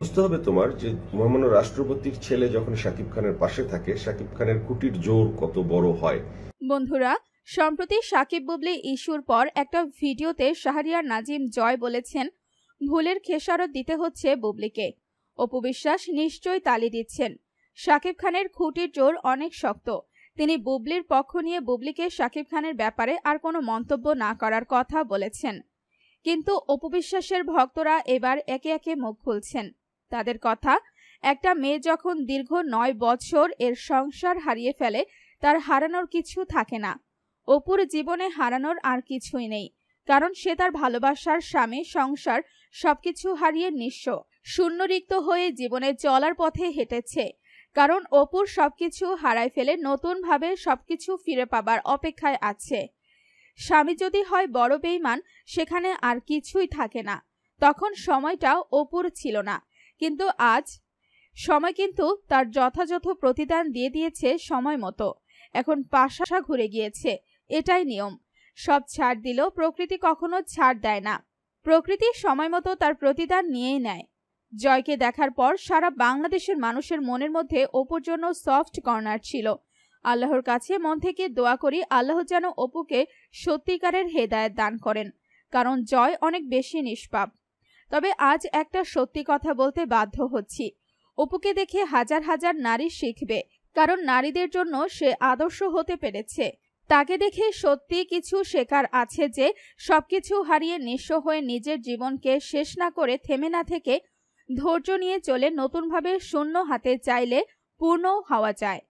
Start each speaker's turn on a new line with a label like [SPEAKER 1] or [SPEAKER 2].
[SPEAKER 1] বুঝতে হবে তোমার যে মহামান্য রাষ্ট্রপতির ছেলে যখন সাকিব খানের পাশে থাকে সাকিব খানের কুটির জোর কত বড় হয় বন্ধুরা সম্প্রতি সাকিব বুবলি ইস্যুর পর একটা ভিডিওতে শাহরিয়ার নাজিম জয় বলেছেন ভুলের খেসারত দিতে হচ্ছে বুবলিকে অপু বিশ্বাস নিশ্চয়ই তালি দিচ্ছেন সাকিব খানের খুঁটির জোর অনেক শক্ত তিনি বুবলির পক্ষ নিয়ে বুবলিকে সাকিব খানের ব্যাপারে আর কোনো মন্তব্য না করার কথা বলেছেন কিন্তু অপু বিশ্বাসের ভক্তরা এবার একে একে মুখ খুলছেন তাদের কথা একটা মেয়ে যখন দীর্ঘ নয় বছর এর সংসার হারিয়ে ফেলে তার হারানোর কিছু থাকে না অপুর জীবনে হারানোর আর কিছুই নেই কারণ সে তার ভালোবাসার স্বামী সংসার সবকিছু হারিয়ে নিঃস্ব শূন্য রিক্ত হয়ে জীবনে চলার পথে হেঁটেছে কারণ অপুর সবকিছু হারায় ফেলে নতুনভাবে সবকিছু ফিরে পাবার অপেক্ষায় আছে স্বামী যদি হয় বড় বেইমান সেখানে আর কিছুই থাকে না তখন সময়টাও অপুর ছিল না কিন্তু আজ সময় কিন্তু তার যথাযথ প্রতিদান দিয়ে দিয়েছে সময় মতো এখন পাশাশা ঘুরে গিয়েছে এটাই নিয়ম সব ছাড় দিলেও প্রকৃতি কখনো ছাড় দেয় না প্রকৃতি সময় মতো তার প্রতিদান নিয়েই নেয় জয়কে দেখার পর সারা বাংলাদেশের মানুষের মনের মধ্যে অপুর জন্য সফট কর্নার ছিল আল্লাহর কাছে মন থেকে দোয়া করি আল্লাহ যেন অপুকে সত্যিকারের হেদায়ত দান করেন কারণ জয় অনেক বেশি নিষ্পাপ তবে আজ একটা সত্যি কথা বলতে বাধ্য হচ্ছি অপুকে দেখে হাজার হাজার নারী শিখবে কারণ নারীদের জন্য সে আদর্শ হতে পেরেছে তাকে দেখে সত্যি কিছু শেখার আছে যে সবকিছু হারিয়ে নিঃস্ব হয়ে নিজের জীবনকে শেষ না করে থেমে না থেকে ধৈর্য নিয়ে চলে নতুনভাবে শূন্য হাতে চাইলে পূর্ণ হওয়া যায়